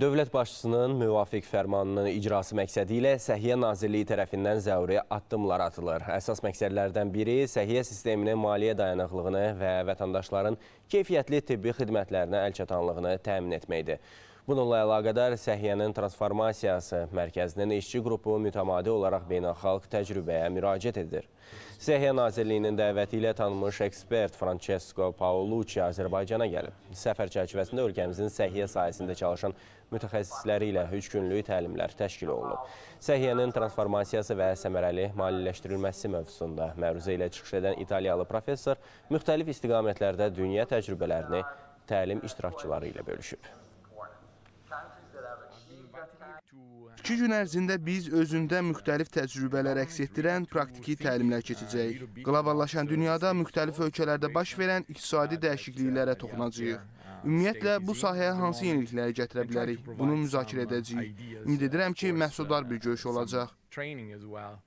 Dövlət başçısının müvafiq fərmanının icrası məqsədi ilə Səhiyyə Nazirliyi tərəfindən zəvri addımlar atılır. Əsas məqsədlərdən biri səhiyyə sisteminin maliyyə dayanıqlığını və vətəndaşların keyfiyyətli tibbi xidmətlərinə əl çatanlığını təmin etməkdir. Bununla əlaqədar səhiyyənin transformasiyası mərkəzinin işçi qrupu mütəmadi olaraq beynəlxalq təcrübəyə müraciət edir. Səhiyyə Nazirliyinin dəvəti ilə tanınmış ekspert Francesco Paolucci Azərbaycana gəlib. Səfər çərçivəsində ölkəmizin səhiyyə sahəsində çalışan mütəxəssisləri ilə 3 günlük təlimlər təşkil olunub. Səhiyyənin transformasiyası və səmərəli maliyyələşdirilməsi mövzusunda məruzə ilə çıxış edən İtaliyalı professor müxtəlif istiqamətlərdə dünya təcrübələrini təlim iştirakçıları ilə bölüşüb. İki gün ərzində biz özündə müxtəlif təcrübələr əks etdirən praktiki təlimlər keçəcəyik. Qloballaşan dünyada müxtəlif ölkələrdə baş verən iqtisadi dəyişikliklərə toxunacağıq. Ümumiyyətlə, bu sahəyə hansı yenilikləri gətirə bilərik? Bunu müzakirə edəcəyik. Ümid edirəm ki, məhsuldar bir görüş olacaq.